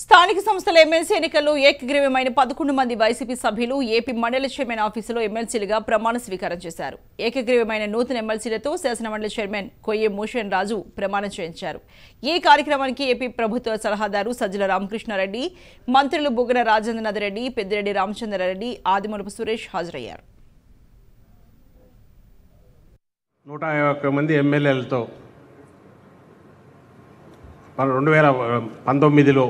స్థానిక సంస్థల ఎమ్మెల్సీ ఎన్నికల్లో ఏకగ్రీవమైన పదకొండు మంది వైసీపీ సభ్యులు ఏపీ మండలి చైర్మన్ ఆఫీసులో ఎమ్మెల్సీలుగా ప్రమాణ స్వీకారం చేశారు ఏకగ్రీవమైన నూతన ఎమ్మెల్సీలతో శాసనమండలి చైర్మన్ కొయ్యే మోషన్ రాజు ప్రమాణం చేయించారు ఈ కార్యక్రమానికి ఏపీ ప్రభుత్వ సలహాదారు సజ్జల రామకృష్ణారెడ్డి మంత్రులు బుగ్గన రాజేంద్రనాథ్ రెడ్డి పెద్దిరెడ్డి రామచంద్రారెడ్డి ఆదిమలుపు సురేష్ హాజరయ్యారు మన రెండు వేల పంతొమ్మిదిలో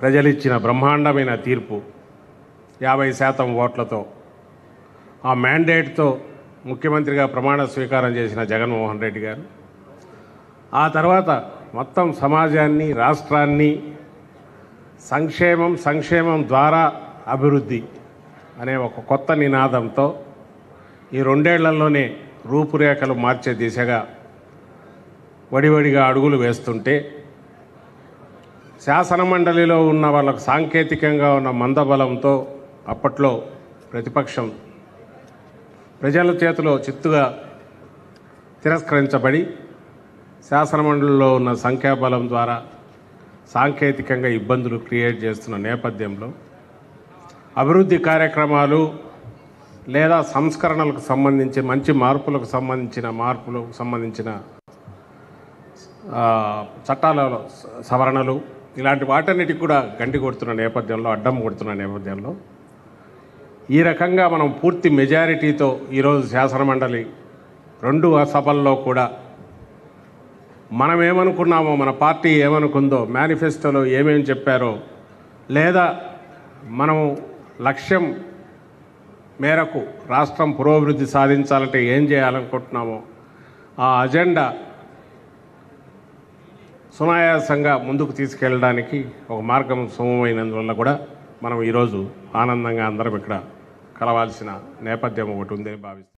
ప్రజలిచ్చిన బ్రహ్మాండమైన తీర్పు యాభై శాతం ఓట్లతో ఆ మ్యాండేట్తో ముఖ్యమంత్రిగా ప్రమాణ స్వీకారం చేసిన జగన్మోహన్ రెడ్డి గారు ఆ తర్వాత మొత్తం సమాజాన్ని రాష్ట్రాన్ని సంక్షేమం సంక్షేమం ద్వారా అభివృద్ధి అనే ఒక కొత్త నినాదంతో ఈ రెండేళ్లలోనే రూపురేఖలు మార్చే దిశగా వడివడిగా అడుగులు వేస్తుంటే శాసనమండలిలో ఉన్న వాళ్ళకు సాంకేతికంగా ఉన్న మందబలంతో అప్పట్లో ప్రతిపక్షం ప్రజల చేతిలో చిత్తుగా తిరస్కరించబడి శాసనమండలిలో ఉన్న సంఖ్యాబలం ద్వారా సాంకేతికంగా ఇబ్బందులు క్రియేట్ చేస్తున్న నేపథ్యంలో అభివృద్ధి కార్యక్రమాలు లేదా సంస్కరణలకు సంబంధించి మంచి మార్పులకు సంబంధించిన మార్పులకు సంబంధించిన చట్టాలలో సవరణలు ఇలాంటి వాటన్నిటికి కూడా గంటి కొడుతున్న నేపథ్యంలో అడ్డం కొడుతున్న నేపథ్యంలో ఈ రకంగా మనం పూర్తి మెజారిటీతో ఈరోజు శాసనమండలి రెండు సభల్లో కూడా మనం ఏమనుకున్నామో మన పార్టీ ఏమనుకుందో మేనిఫెస్టోలో ఏమేం చెప్పారో లేదా మనం లక్ష్యం మేరకు రాష్ట్రం పురోభివృద్ధి సాధించాలంటే ఏం చేయాలనుకుంటున్నామో ఆ అజెండా సునాయాసంగా ముందుకు తీసుకెళ్ళడానికి ఒక మార్గం సుమమైనందువల్ల కూడా మనం ఈరోజు ఆనందంగా అందరం ఇక్కడ కలవాల్సిన నేపథ్యం ఒకటి ఉందని భావిస్తాం